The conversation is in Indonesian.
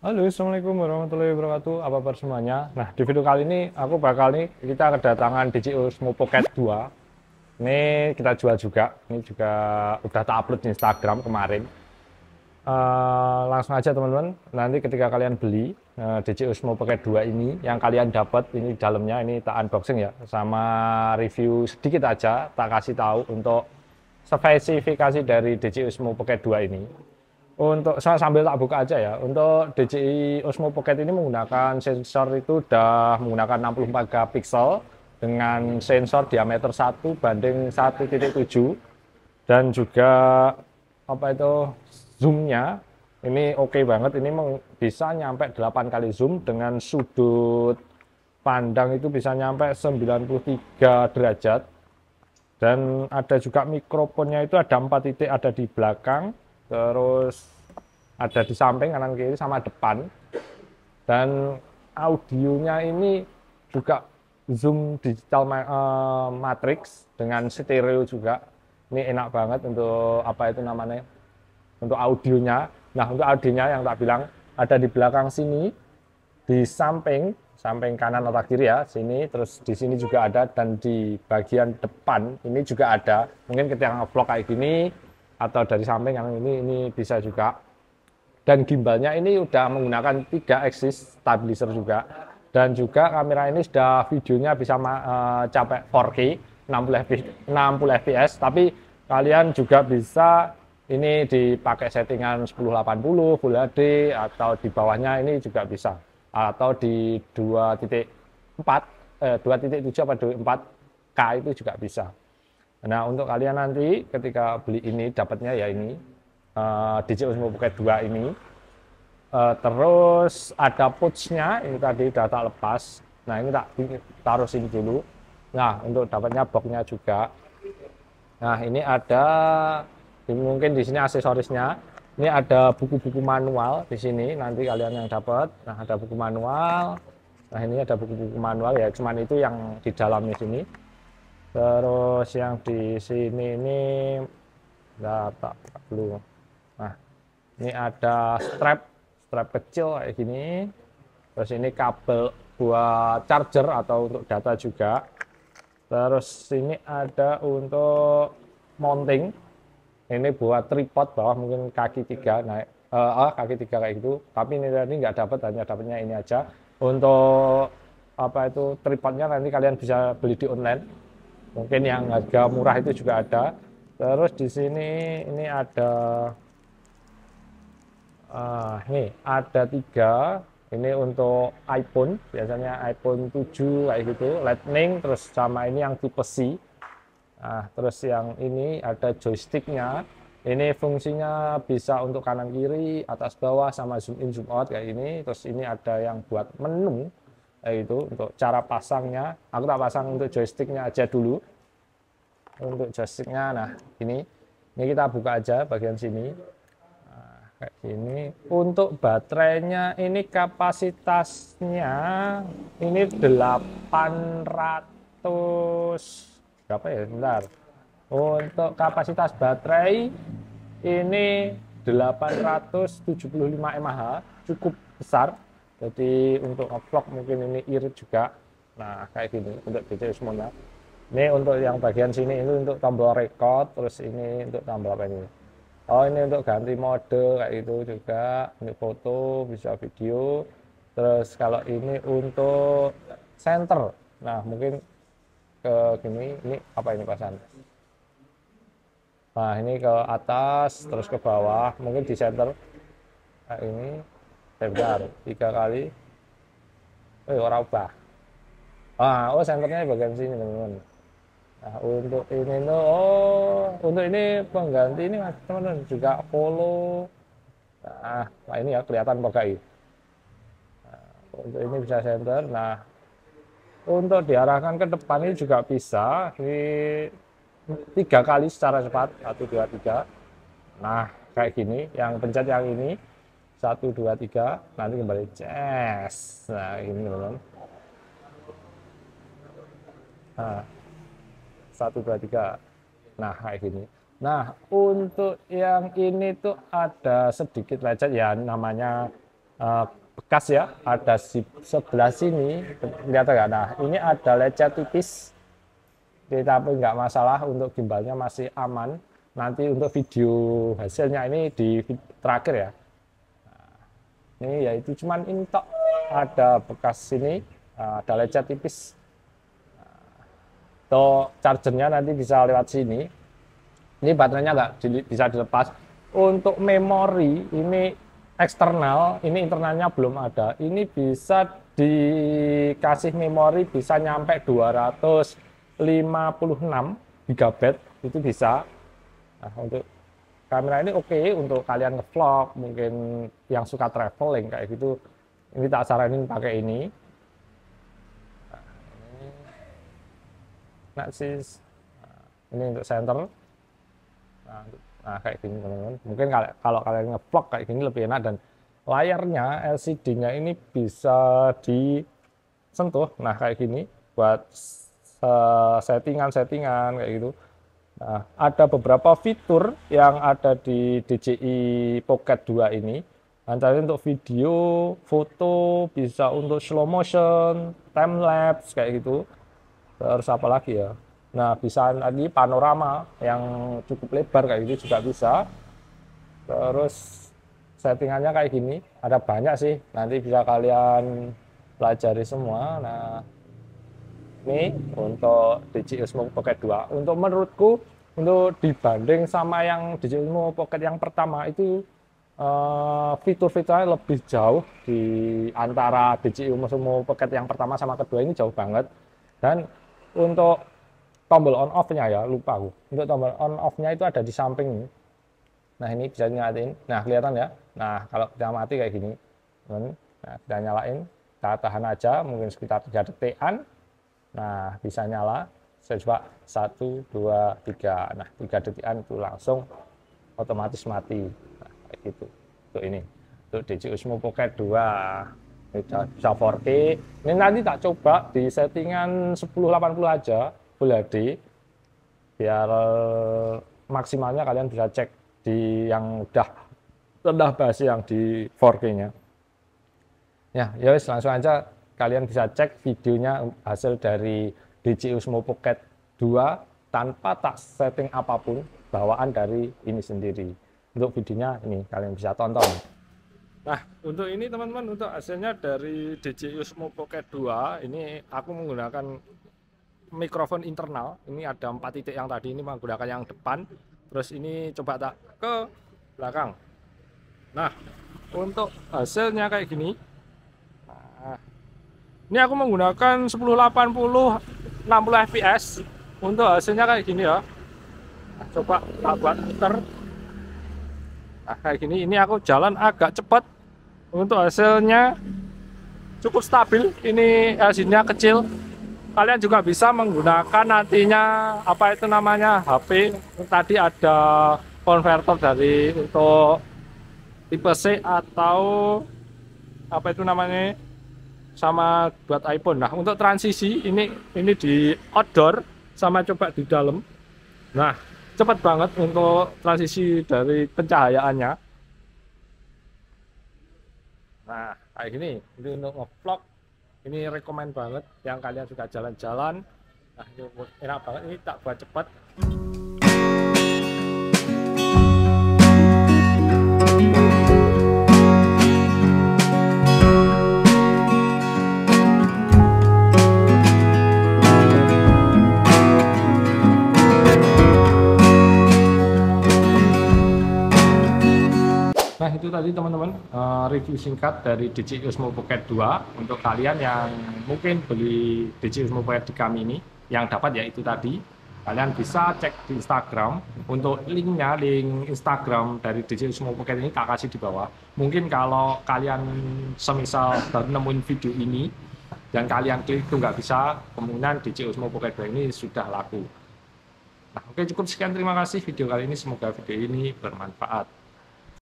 Halo, Assalamualaikum warahmatullahi wabarakatuh. Apa kabar semuanya? Nah, di video kali ini aku bakal nih kita kedatangan DJI Osmo Pocket 2. Ini kita jual juga. Ini juga udah tak upload di Instagram kemarin. Uh, langsung aja teman-teman. Nanti ketika kalian beli uh, DJI Osmo Pocket 2 ini, yang kalian dapat ini dalamnya ini tak unboxing ya, sama review sedikit aja tak kasih tahu untuk spesifikasi dari DJI Osmo Pocket 2 ini. Untuk saya sambil tak buka aja ya. Untuk DJI Osmo Pocket ini menggunakan sensor itu udah menggunakan 64 megapiksel dengan sensor diameter 1 banding 1.7 dan juga apa itu zoomnya ini oke okay banget ini bisa nyampe 8 kali zoom dengan sudut pandang itu bisa nyampe 93 derajat dan ada juga mikrofonnya itu ada 4 titik ada di belakang terus ada di samping kanan kiri sama depan dan audionya ini juga zoom digital uh, matrix dengan stereo juga ini enak banget untuk apa itu namanya untuk audionya nah untuk audionya yang tak bilang ada di belakang sini di samping samping kanan atau kiri ya sini terus di sini juga ada dan di bagian depan ini juga ada mungkin ketika vlog kayak gini atau dari samping karena ini ini bisa juga dan gimbalnya ini sudah menggunakan tiga eksis stabilizer juga dan juga kamera ini sudah videonya bisa uh, capai 4K 60 fps, tapi kalian juga bisa ini dipakai settingan 1080 Full HD atau di bawahnya ini juga bisa atau di 2.4 eh, 2.7 atau 2.4K itu juga bisa Nah, untuk kalian nanti ketika beli ini dapatnya ya ini uh, DJ Osmo Pocket 2 ini. Uh, terus ada pouchnya ini tadi udah tak lepas. Nah, ini tak taruh sini dulu. Nah, untuk dapatnya boxnya juga. Nah, ini ada mungkin di sini aksesorisnya. Ini ada buku-buku manual di sini nanti kalian yang dapat. Nah, ada buku manual. Nah, ini ada buku-buku manual ya, cuman itu yang di dalamnya sini terus yang di sini ini nggak tak perlu nah ini ada strap strap kecil kayak gini terus ini kabel buat charger atau untuk data juga terus ini ada untuk mounting ini buat tripod bawah mungkin kaki tiga naik uh, ah, kaki tiga kayak gitu tapi ini tadi nggak dapat hanya dapatnya ini aja untuk apa itu tripodnya nanti kalian bisa beli di online mungkin yang harga murah itu juga ada terus di sini ini ada uh, ini ada tiga ini untuk iPhone biasanya iPhone 7 kayak gitu Lightning terus sama ini yang tipe C nah, terus yang ini ada joysticknya ini fungsinya bisa untuk kanan kiri atas bawah sama zoom in zoom out kayak ini terus ini ada yang buat menu Eh, itu untuk cara pasangnya aku tak pasang untuk joysticknya aja dulu untuk joysticknya nah ini ini kita buka aja bagian sini nah, kayak gini untuk baterainya ini kapasitasnya ini 800 berapa ya bentar untuk kapasitas baterai ini 875 mAh cukup besar jadi untuk ngevlog mungkin ini irit juga nah kayak gini untuk DJ Usmona ini untuk yang bagian sini itu untuk tombol record terus ini untuk tombol apa ini oh ini untuk ganti mode kayak itu juga ini foto bisa video terus kalau ini untuk center nah mungkin ke gini ini apa ini pasan nah ini ke atas terus ke bawah mungkin di center kayak ini Center tiga kali. Eh orang apa? Ah, oh senternya bagian sini teman-teman. Nah, untuk ini tuh, oh untuk ini pengganti ini teman-teman juga follow. Nah, nah ini ya kelihatan pakai. Nah, untuk ini bisa center. Nah, untuk diarahkan ke depan ini juga bisa di tiga kali secara cepat satu dua tiga. Nah, kayak gini, yang pencet yang ini satu dua tiga nanti kembali chess nah ini teman-teman nah satu dua tiga nah kayak gini nah untuk yang ini tuh ada sedikit lecet ya namanya uh, bekas ya ada si sebelah sini ternyata nggak nah ini ada lecet tipis tapi nggak masalah untuk gimbalnya masih aman nanti untuk video hasilnya ini di terakhir ya ini yaitu cuman ini tok ada bekas sini eh, ada lecet tipis atau eh, chargernya nanti bisa lewat sini ini baterainya nggak bisa dilepas untuk memori ini eksternal ini internalnya belum ada ini bisa dikasih memori bisa nyampe 256 GB itu bisa nah, untuk kamera ini oke okay untuk kalian ngevlog mungkin yang suka traveling kayak gitu ini tak saranin pakai ini nah ini nah, untuk center nah, nah, kayak gini teman-teman mungkin kalau kalau kalian ngevlog kayak gini lebih enak dan layarnya LCD-nya ini bisa disentuh nah kayak gini buat settingan-settingan kayak gitu Nah, ada beberapa fitur yang ada di DJI Pocket 2 ini. Lancar untuk video, foto, bisa untuk slow motion, time lapse kayak gitu. Terus apa lagi ya? Nah, bisa lagi panorama yang cukup lebar kayak gitu juga bisa. Terus settingannya kayak gini, ada banyak sih. Nanti bisa kalian pelajari semua. Nah, ini untuk DJI Osmo Pocket 2. Untuk menurutku untuk dibanding sama yang Digi Ilmu Pocket yang pertama itu uh, eh, fitur-fiturnya lebih jauh di antara DJI Ilmu Sumo Pocket yang pertama sama kedua ini jauh banget dan untuk tombol on off-nya ya lupa aku untuk tombol on off-nya itu ada di samping nah ini bisa nyalain nah kelihatan ya nah kalau kita mati kayak gini nah kita nyalain kita tahan aja mungkin sekitar 3 detikan nah bisa nyala saya coba satu dua tiga nah tiga detikan itu langsung otomatis mati nah, kayak gitu untuk ini untuk DJ Osmo Pocket 2 ini bisa 4K ini nanti tak coba di settingan 1080 aja Full HD biar eh, maksimalnya kalian bisa cek di yang udah rendah basi yang di 4K nya ya ya langsung aja kalian bisa cek videonya hasil dari DC Osmo Pocket 2 tanpa tak setting apapun bawaan dari ini sendiri. Untuk videonya ini kalian bisa tonton. Nah, untuk ini teman-teman untuk hasilnya dari DJI Osmo Pocket 2 ini aku menggunakan mikrofon internal. Ini ada empat titik yang tadi ini menggunakan yang depan. Terus ini coba tak ke belakang. Nah, untuk hasilnya kayak gini. Nah, ini aku menggunakan 1080 60 fps untuk hasilnya kayak gini ya coba tak buat muter nah, kayak gini ini aku jalan agak cepat untuk hasilnya cukup stabil ini hasilnya kecil kalian juga bisa menggunakan nantinya apa itu namanya HP tadi ada konverter dari untuk tipe C atau apa itu namanya sama buat iPhone. Nah, untuk transisi ini ini di outdoor sama coba di dalam. Nah, cepat banget untuk transisi dari pencahayaannya. Nah, kayak gini, ini untuk ngevlog. Ini rekomend banget yang kalian suka jalan-jalan. Nah, ini enak banget ini tak buat cepat. itu tadi teman-teman uh, review singkat dari DJI Osmo Pocket 2 untuk kalian yang mungkin beli DJI Osmo Pocket di kami ini yang dapat ya itu tadi kalian bisa cek di Instagram untuk linknya link Instagram dari DJI Osmo Pocket ini tak kasih di bawah mungkin kalau kalian semisal baru nemuin video ini dan kalian klik itu nggak bisa kemungkinan DJI Osmo Pocket 2 ini sudah laku Nah, oke cukup sekian terima kasih video kali ini semoga video ini bermanfaat.